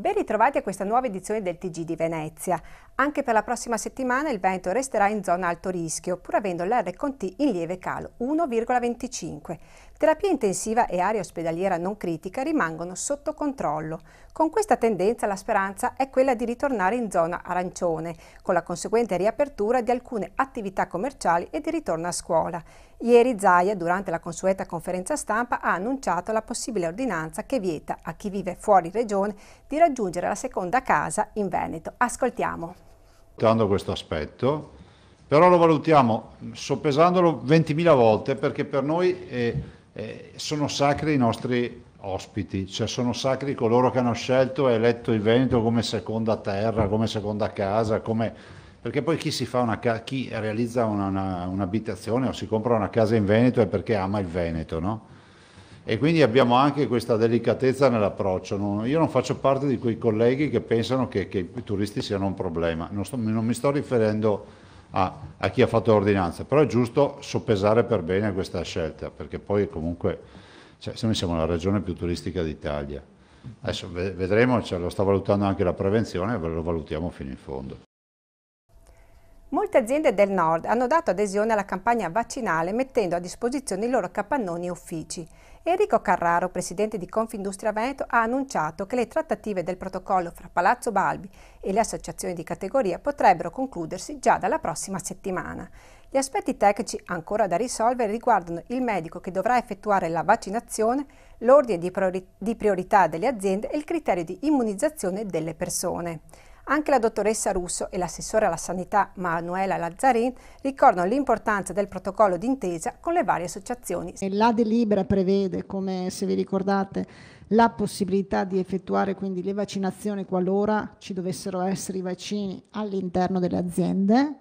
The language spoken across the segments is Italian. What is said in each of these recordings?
Ben ritrovati a questa nuova edizione del TG di Venezia. Anche per la prossima settimana il Veneto resterà in zona alto rischio, pur avendo l'RT in lieve calo, 1,25 terapia intensiva e area ospedaliera non critica rimangono sotto controllo. Con questa tendenza la speranza è quella di ritornare in zona arancione, con la conseguente riapertura di alcune attività commerciali e di ritorno a scuola. Ieri Zaia, durante la consueta conferenza stampa, ha annunciato la possibile ordinanza che vieta a chi vive fuori regione di raggiungere la seconda casa in Veneto. Ascoltiamo. Valutando questo aspetto, però lo valutiamo soppesandolo 20.000 volte perché per noi... È eh, sono sacri i nostri ospiti, cioè sono sacri coloro che hanno scelto e eletto il Veneto come seconda terra, come seconda casa, come... perché poi chi, una, chi realizza una, una, un'abitazione o si compra una casa in Veneto è perché ama il Veneto, no? E quindi abbiamo anche questa delicatezza nell'approccio. Non, io non faccio parte di quei colleghi che pensano che, che i turisti siano un problema, non, sto, non mi sto riferendo a, a chi ha fatto l'ordinanza, però è giusto soppesare per bene questa scelta, perché poi comunque cioè, noi siamo la regione più turistica d'Italia. Adesso vedremo, cioè, lo sta valutando anche la prevenzione, lo valutiamo fino in fondo. Molte aziende del nord hanno dato adesione alla campagna vaccinale mettendo a disposizione i loro capannoni e uffici. Enrico Carraro, presidente di Confindustria Veneto, ha annunciato che le trattative del protocollo fra Palazzo Balbi e le associazioni di categoria potrebbero concludersi già dalla prossima settimana. Gli aspetti tecnici ancora da risolvere riguardano il medico che dovrà effettuare la vaccinazione, l'ordine di, priori di priorità delle aziende e il criterio di immunizzazione delle persone. Anche la dottoressa Russo e l'assessore alla sanità Manuela Lazzarin ricordano l'importanza del protocollo d'intesa con le varie associazioni. La delibera prevede, come se vi ricordate, la possibilità di effettuare quindi le vaccinazioni qualora ci dovessero essere i vaccini all'interno delle aziende.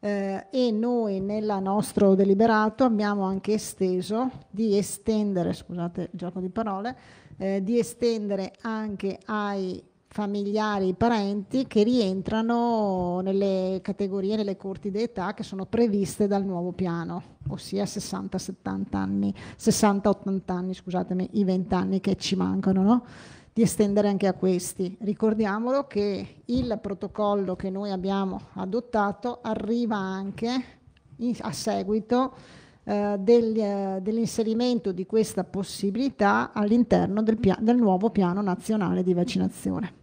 Eh, e noi nel nostro deliberato abbiamo anche esteso di estendere, scusate il gioco di parole, eh, di estendere anche ai familiari, parenti che rientrano nelle categorie, nelle corti d'età che sono previste dal nuovo piano, ossia 60-70 anni, 60-80 anni, scusatemi, i 20 anni che ci mancano, no? di estendere anche a questi. Ricordiamolo che il protocollo che noi abbiamo adottato arriva anche in, a seguito eh, del, eh, dell'inserimento di questa possibilità all'interno del, del nuovo piano nazionale di vaccinazione.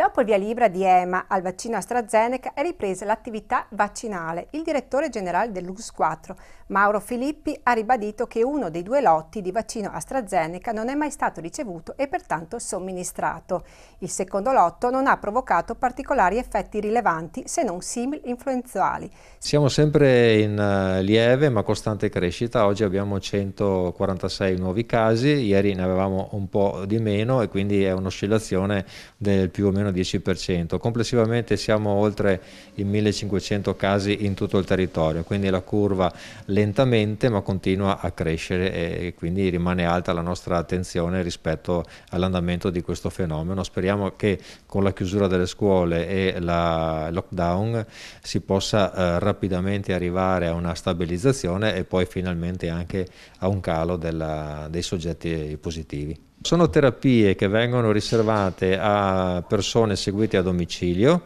Dopo il via libera di EMA al vaccino AstraZeneca è ripresa l'attività vaccinale. Il direttore generale dell'US4, Mauro Filippi, ha ribadito che uno dei due lotti di vaccino AstraZeneca non è mai stato ricevuto e pertanto somministrato. Il secondo lotto non ha provocato particolari effetti rilevanti se non simili influenzali. Siamo sempre in eh, lieve ma costante crescita. Oggi abbiamo 146 nuovi casi, ieri ne avevamo un po' di meno e quindi è un'oscillazione del più o meno meno 10%. Complessivamente siamo oltre i 1500 casi in tutto il territorio, quindi la curva lentamente ma continua a crescere e quindi rimane alta la nostra attenzione rispetto all'andamento di questo fenomeno. Speriamo che con la chiusura delle scuole e la lockdown si possa eh, rapidamente arrivare a una stabilizzazione e poi finalmente anche a un calo della, dei soggetti positivi. Sono terapie che vengono riservate a persone seguite a domicilio,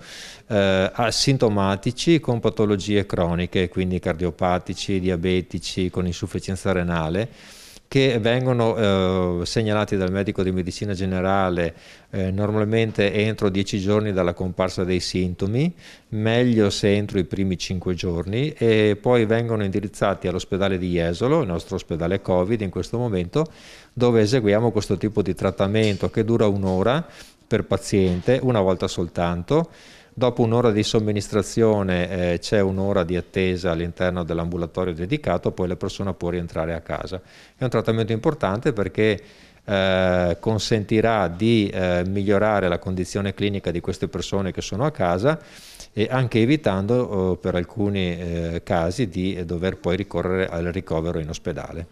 eh, asintomatici con patologie croniche, quindi cardiopatici, diabetici, con insufficienza renale che vengono eh, segnalati dal medico di medicina generale eh, normalmente entro 10 giorni dalla comparsa dei sintomi, meglio se entro i primi 5 giorni e poi vengono indirizzati all'ospedale di Jesolo, il nostro ospedale Covid in questo momento, dove eseguiamo questo tipo di trattamento che dura un'ora per paziente, una volta soltanto dopo un'ora di somministrazione eh, c'è un'ora di attesa all'interno dell'ambulatorio dedicato, poi la persona può rientrare a casa. È un trattamento importante perché eh, consentirà di eh, migliorare la condizione clinica di queste persone che sono a casa e anche evitando oh, per alcuni eh, casi di eh, dover poi ricorrere al ricovero in ospedale.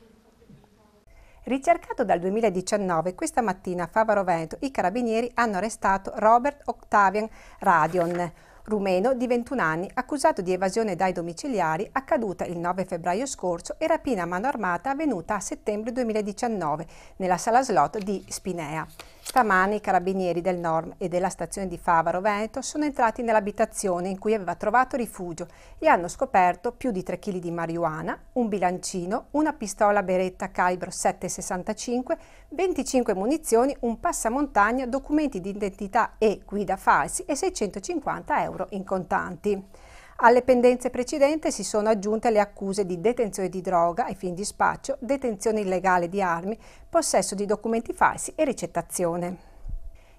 Ricercato dal 2019, questa mattina a Favaro Veneto i carabinieri hanno arrestato Robert Octavian Radion, rumeno di 21 anni, accusato di evasione dai domiciliari accaduta il 9 febbraio scorso e rapina a mano armata avvenuta a settembre 2019 nella sala slot di Spinea. Stamani i carabinieri del Norm e della stazione di Favaro Veneto sono entrati nell'abitazione in cui aveva trovato rifugio e hanno scoperto più di 3 kg di marijuana, un bilancino, una pistola beretta calibro 7,65, 25 munizioni, un passamontagna, documenti di identità e guida falsi e 650 euro in contanti. Alle pendenze precedenti si sono aggiunte le accuse di detenzione di droga ai fini di spaccio, detenzione illegale di armi, possesso di documenti falsi e ricettazione.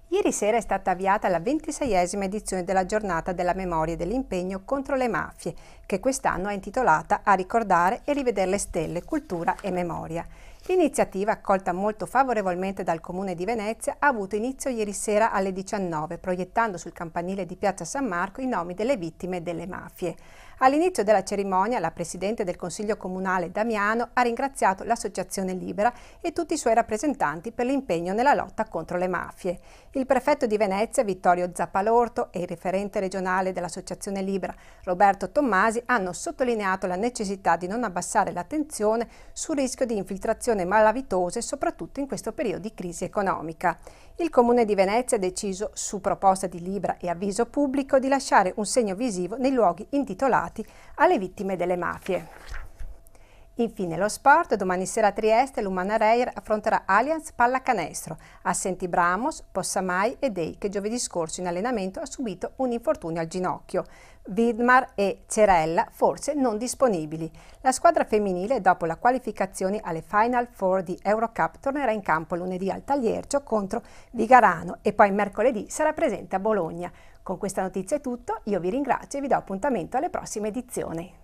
Ieri sera è stata avviata la 26esima edizione della giornata della memoria e dell'impegno contro le mafie, che quest'anno è intitolata A ricordare e rivedere le stelle, cultura e memoria. L'iniziativa, accolta molto favorevolmente dal Comune di Venezia, ha avuto inizio ieri sera alle 19, proiettando sul campanile di Piazza San Marco i nomi delle vittime delle mafie. All'inizio della cerimonia la Presidente del Consiglio Comunale Damiano ha ringraziato l'Associazione Libera e tutti i suoi rappresentanti per l'impegno nella lotta contro le mafie. Il prefetto di Venezia Vittorio Zappalorto e il referente regionale dell'Associazione Libera Roberto Tommasi hanno sottolineato la necessità di non abbassare l'attenzione sul rischio di infiltrazione malavitose soprattutto in questo periodo di crisi economica. Il Comune di Venezia ha deciso, su proposta di Libra e avviso pubblico, di lasciare un segno visivo nei luoghi intitolati destinati alle vittime delle mafie. Infine lo sport, domani sera a Trieste l'Umana Reir affronterà Allianz Pallacanestro, assenti Bramos, Possamai e Dei che giovedì scorso in allenamento ha subito un infortunio al ginocchio. Vidmar e Cerella forse non disponibili. La squadra femminile dopo la qualificazione alle Final Four di Eurocup tornerà in campo lunedì al Tagliercio contro Vigarano e poi mercoledì sarà presente a Bologna. Con questa notizia è tutto, io vi ringrazio e vi do appuntamento alle prossime edizioni.